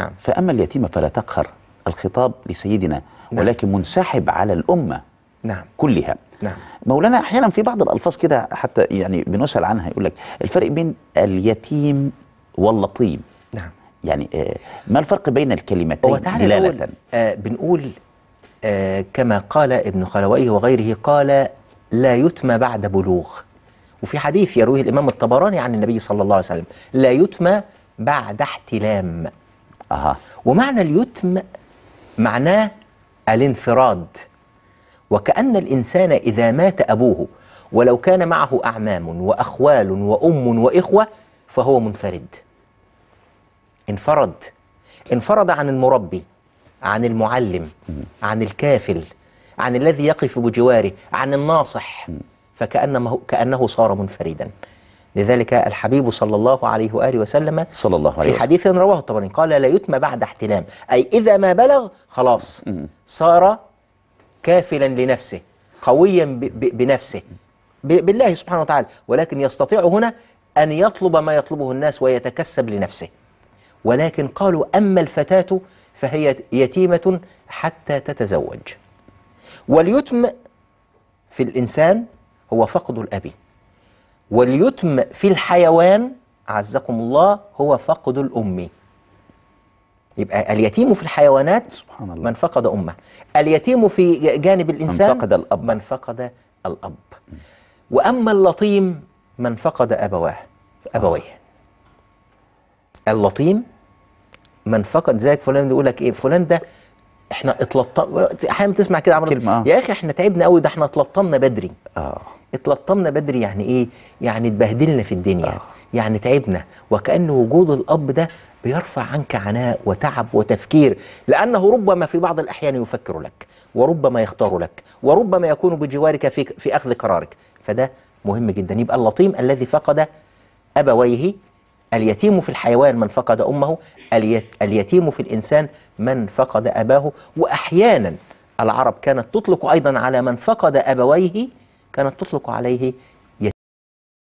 نعم. فأما اليتيمة فلا تقهر الخطاب لسيدنا نعم. ولكن منسحب على الأمة نعم. كلها نعم. مولانا أحيانا في بعض الألفاظ كده حتى يعني بنسأل عنها يقول لك الفرق بين اليتيم واللطيم نعم. يعني آه ما الفرق بين الكلمتين دلالة آه بنقول آه كما قال ابن خلوائه وغيره قال لا يتمى بعد بلوغ وفي حديث يرويه الإمام الطبراني عن النبي صلى الله عليه وسلم لا يتمى بعد احتلام أها ومعنى اليتم معناه الانفراد وكأن الإنسان إذا مات أبوه ولو كان معه أعمام وأخوال وأم وإخوة فهو منفرد انفرد انفرد عن المربي عن المعلم عن الكافل عن الذي يقف بجواره عن الناصح فكأنه كأنه صار منفردا لذلك الحبيب صلى الله عليه وآله وسلم صلى الله عليه في حديث رواه الطبراني قال لا يتم بعد احتلام أي إذا ما بلغ خلاص صار كافلا لنفسه قويا بنفسه بالله سبحانه وتعالى ولكن يستطيع هنا أن يطلب ما يطلبه الناس ويتكسب لنفسه ولكن قالوا أما الفتاة فهي يتيمة حتى تتزوج واليتم في الإنسان هو فقد الأبي واليتم في الحيوان عزكم الله هو فقد الأم يبقى اليتيم في الحيوانات سبحان الله من فقد أمه اليتيم في جانب الإنسان من فقد الأب من فقد الأب وأما اللطيم من فقد أبواه أبويه اللطيم من فقد زيك فلان يقول لك إيه فلان ده احنا اتلطمنا احيانا بتسمع كده عمرو آه. يا اخي احنا تعبنا قوي ده احنا اتلطمنا بدري اه اتلطمنا بدري يعني ايه يعني اتبهدلنا في الدنيا آه. يعني تعبنا وكأن وجود الأب ده بيرفع عنك عناء وتعب وتفكير لأنه ربما في بعض الأحيان يفكر لك وربما يختار لك وربما يكون بجوارك في, في أخذ قرارك فده مهم جدا يبقى اللطيم الذي فقد أبويه اليتيم في الحيوان من فقد أمه اليتيم في الإنسان من فقد أباه وأحيانا العرب كانت تطلق أيضا على من فقد أبويه كانت تطلق عليه